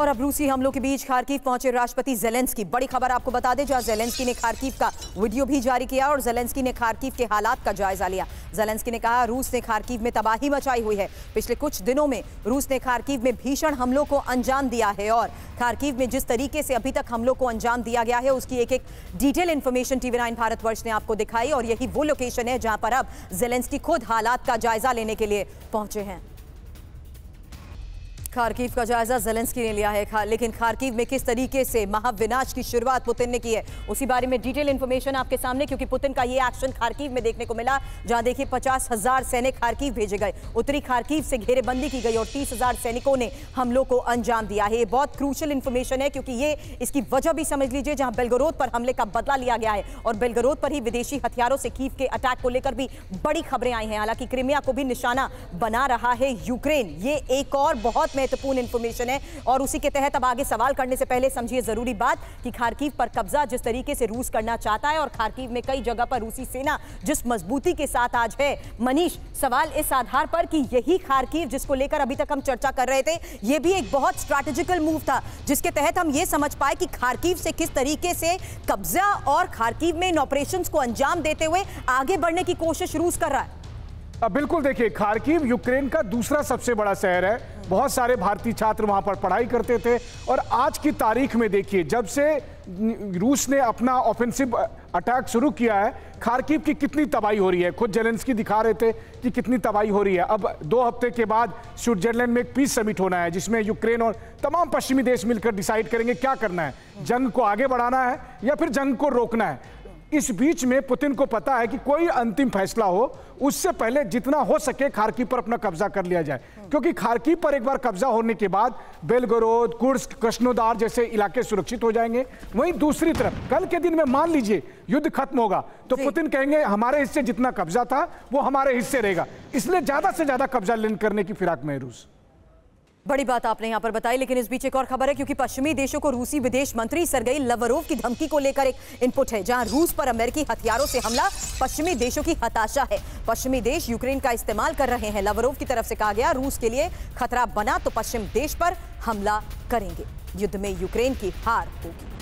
और अब रूसी हमलों के बीच खारकीव पहुंचे राष्ट्रपति जेलेंस्की बड़ी खबर आपको बता दें जहां जेलेंस्की ने खारकीव का वीडियो भी जारी किया और जेलेंस्की ने खारकीव के हालात का जायजा लिया जेलेंस्की ने कहा रूस ने खारकीव में तबाही मचाई हुई है पिछले कुछ दिनों में रूस ने खारकीव में भीषण हमलों को अंजाम दिया है और खारकीव में जिस तरीके से अभी तक हमलों को अंजाम दिया गया है उसकी एक एक डिटेल इन्फॉर्मेशन टीवी नाइन वर्ष ने आपको दिखाई और यही वो लोकेशन है जहां पर अब जेलेंस्की खुद हालात का जायजा लेने के लिए पहुंचे हैं खारकीव का जायजा जेलेंस्की ने लिया है खा, लेकिन खारकीव में किस तरीके से महाविनाश की शुरुआत पुतिन ने की है उसी बारे में डिटेल इन्फॉर्मेशन आपके सामने क्योंकि पुतिन का ये एक्शन खारकीव में देखने को मिला जहां देखिए पचास हजार सैनिक खारकीव भेजे गए उत्तरी खारकीव से घेरेबंदी की गई और तीस हजार सैनिकों ने हमलों को अंजाम दिया है ये बहुत क्रूशल इन्फॉर्मेशन है क्योंकि ये इसकी वजह भी समझ लीजिए जहां बेलगरोद पर हमले का बदला लिया गया है और बेलगरोद पर ही विदेशी हथियारों से कीव के अटैक को लेकर भी बड़ी खबरें आई हैं हालांकि क्रिमिया को भी निशाना बना रहा है यूक्रेन ये एक और बहुत महत्वपूर्ण इन्फॉर्मेशन है और उसी के तहत अब आगे सवाल करने से पहले समझिए ज़रूरी बात कि खारकीव पर कब्जा जिस तरीके से रूस करना चाहता है और खारकीव में कई जगह पर रूसी सेना जिस मजबूती के साथ आज है मनीष सवाल इस आधार पर कि यही खारकीव जिसको लेकर अभी तक हम चर्चा कर रहे थे ये भी एक बहुत स्ट्रैटेजिकल मूव था जिसके तहत हम ये समझ पाए कि खारकीव से किस तरीके से कब्जा और खारकीव में इन ऑपरेशन को अंजाम देते हुए आगे बढ़ने की कोशिश रूस कर रहा है हाँ, बिल्कुल देखिए खारकीव यूक्रेन का दूसरा सबसे बड़ा शहर है बहुत सारे भारतीय छात्र वहां पर पढ़ाई करते थे और आज की तारीख में देखिए जब से रूस ने अपना ऑफेंसिव अटैक शुरू किया है खारकीव की कितनी तबाही हो रही है खुद जेलेंस्की दिखा रहे थे कि कितनी तबाही हो रही है अब दो हफ्ते के बाद स्विट्जरलैंड में एक पीस समिट होना है जिसमें यूक्रेन और तमाम पश्चिमी देश मिलकर डिसाइड करेंगे क्या करना है जंग को आगे बढ़ाना है या फिर जंग को रोकना है इस बीच में पुतिन को पता है कि कोई अंतिम फैसला हो उससे पहले जितना हो सके खारकी पर अपना कब्जा कर लिया जाए क्योंकि खारकी पर एक बार कब्जा होने के बाद बेलगरोद कुर्स कृष्णोदार जैसे इलाके सुरक्षित हो जाएंगे वहीं दूसरी तरफ कल के दिन में मान लीजिए युद्ध खत्म होगा तो पुतिन कहेंगे हमारे हिस्से जितना कब्जा था वो हमारे हिस्से रहेगा इसलिए ज्यादा से ज्यादा कब्जा लेन करने की फिराक में रूस बड़ी बात आपने यहाँ पर बताई लेकिन इस बीच एक और खबर है क्योंकि पश्चिमी देशों को रूसी विदेश मंत्री सरगई लवरोव की धमकी को लेकर एक इनपुट है जहां रूस पर अमेरिकी हथियारों से हमला पश्चिमी देशों की हताशा है पश्चिमी देश यूक्रेन का इस्तेमाल कर रहे हैं लवरोव की तरफ से कहा गया रूस के लिए खतरा बना तो पश्चिम देश पर हमला करेंगे युद्ध में यूक्रेन की हार होगी